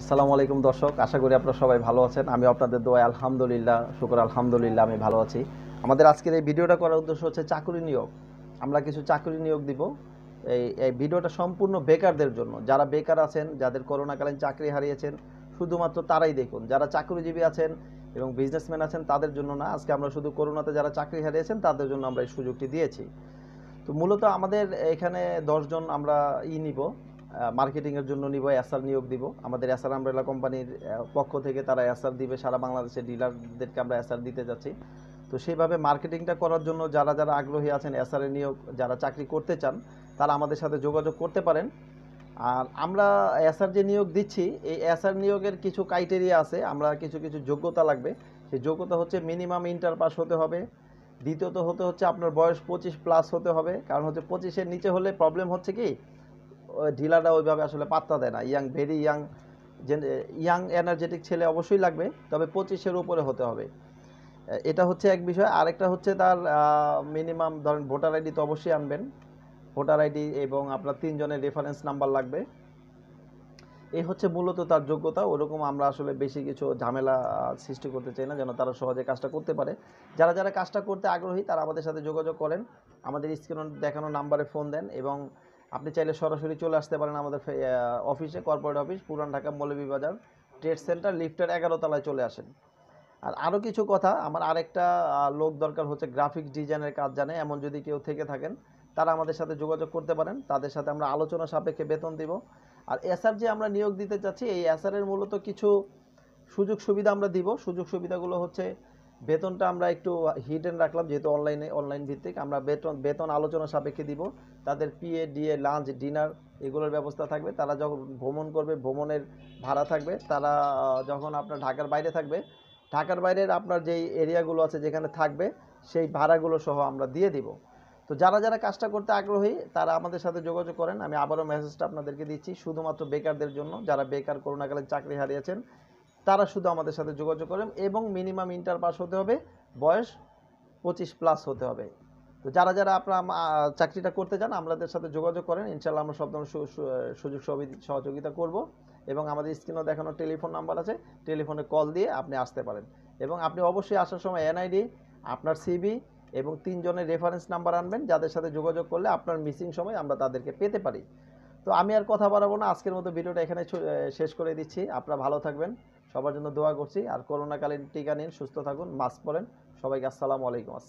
আসসালামু আলাইকুম দর্শক আশা করি আপনারা সবাই ভালো আছেন আমি আপনাদের দোয়া আলহামদুলিল্লাহ শুকর আলহামদুলিল্লাহ আমি ভালো আছি আমাদের আজকের এই ভিডিওটা করার উদ্দেশ্য হচ্ছে চাকরি নিয়োগ আমরা কিছু চাকরি নিয়োগ দিব এই এই ভিডিওটা সম্পূর্ণ বেকারদের জন্য যারা বেকার আছেন যাদের করোনাকালীন চাকরি হারিয়েছেন শুধুমাত্র তারাই দেখুন যারা চাকরিজীবী আছেন এবং বিজনেসম্যান আছেন তাদের জন্য না আজকে আমরা শুধু করোনাতে যারা চাকরি হারিয়েছেন তাদের জন্য আমরা এই সুযোগটি দিয়েছি তো মূলত আমাদের এখানে দশজন আমরা ই নিব মার্কেটিংয়ের জন্য নিব এসআর নিয়োগ দিব আমাদের এসআর আমরেলা কোম্পানির পক্ষ থেকে তারা এসআর দিবে সারা বাংলাদেশের ডিলারদেরকে আমরা এসআর দিতে যাচ্ছি তো সেইভাবে মার্কেটিংটা করার জন্য যারা যারা আগ্রহী আছেন এসআর নিয়োগ যারা চাকরি করতে চান তারা আমাদের সাথে যোগাযোগ করতে পারেন আর আমরা এসআর যে নিয়োগ দিচ্ছি এই এসআর নিয়োগের কিছু ক্রাইটেরিয়া আছে আমরা কিছু কিছু যোগ্যতা লাগবে সেই যোগ্যতা হচ্ছে মিনিমাম ইন্টার পাস হতে হবে দ্বিতীয়ত হতে হচ্ছে আপনার বয়স পঁচিশ প্লাস হতে হবে কারণ হচ্ছে পঁচিশের নিচে হলে প্রবলেম হচ্ছে কি ডিলাররা ওইভাবে আসলে পাত্তা দেয় না young very young young energetic ছেলে অবশ্যই লাগবে তবে পঁচিশের উপরে হতে হবে এটা হচ্ছে এক বিষয় আরেকটা হচ্ছে তার মিনিমাম ধরেন ভোটার আইডি তো অবশ্যই আনবেন ভোটার আইডি এবং আপনার তিনজনের রেফারেন্স নাম্বার লাগবে এই হচ্ছে মূলত তার যোগ্যতা ওরকম আমরা আসলে বেশি কিছু ঝামেলা সৃষ্টি করতে চাই না যেন তারা সহজে কাজটা করতে পারে যারা যারা কাজটা করতে আগ্রহী তারা আমাদের সাথে যোগাযোগ করেন আমাদের স্ক্রিন দেখানো নাম্বারে ফোন দেন এবং আপনি চাইলে সরাসরি চলে আসতে পারেন আমাদের অফিসে কর্পোরেট অফিস পুরান ঢাকা বাজার ট্রেড সেন্টার লিফটের এগারো তলায় চলে আসেন আর আরও কিছু কথা আমার আরেকটা লোক দরকার হচ্ছে গ্রাফিক্স ডিজাইনের কাজ জানে এমন যদি কেউ থেকে থাকেন তারা আমাদের সাথে যোগাযোগ করতে পারেন তাদের সাথে আমরা আলোচনা সাপেক্ষে বেতন দিব আর এসআর যে আমরা নিয়োগ দিতে চাচ্ছি এই এসআরের মূলত কিছু সুযোগ সুবিধা আমরা দিব সুযোগ সুবিধাগুলো হচ্ছে বেতনটা আমরা একটু হিডেন রাখলাম যেহেতু অনলাইনে অনলাইন ভিত্তিক আমরা বেতন বেতন আলোচনা সাপেক্ষে দিব তাদের পিএ ডিএ লাঞ্চ ডিনার এগুলোর ব্যবস্থা থাকবে তারা যখন ভ্রমণ করবে ভ্রমণের ভাড়া থাকবে তারা যখন আপনার ঢাকার বাইরে থাকবে ঢাকার বাইরের আপনার যেই এরিয়াগুলো আছে যেখানে থাকবে সেই ভাড়াগুলো সহ আমরা দিয়ে দিব তো যারা যারা কাজটা করতে আগ্রহী তারা আমাদের সাথে যোগাযোগ করেন আমি আবারও মেসেজটা আপনাদেরকে দিচ্ছি শুধুমাত্র বেকারদের জন্য যারা বেকার করোনাকালীন চাকরি হারিয়েছেন তারা শুধু আমাদের সাথে যোগাযোগ করেন এবং মিনিমাম ইন্টার পাস হতে হবে বয়স পঁচিশ প্লাস হতে হবে তো যারা যারা আপনার চাকরিটা করতে চান আমাদের সাথে যোগাযোগ করেন ইনশাল্লাহ আমরা সব ধরনের সুযোগ সহযোগিতা করব এবং আমাদের স্ক্রিনও দেখানো টেলিফোন নাম্বার আছে টেলিফোনে কল দিয়ে আপনি আসতে পারেন এবং আপনি অবশ্যই আসার সময় এনআইডি আপনার সিবি এবং তিনজনের রেফারেন্স নাম্বার আনবেন যাদের সাথে যোগাযোগ করলে আপনার মিসিং সময় আমরা তাদেরকে পেতে পারি তো আমি আর কথা বাড়াবো না আজকের মতো ভিডিওটা এখানে শেষ করে দিচ্ছি আপনারা ভালো থাকবেন সবার জন্য দোয়া করছি আর করোনাকালীন টিকা নিন সুস্থ থাকুন মাস্ক পরেন সবাইকে আসসালামু আলাইকুম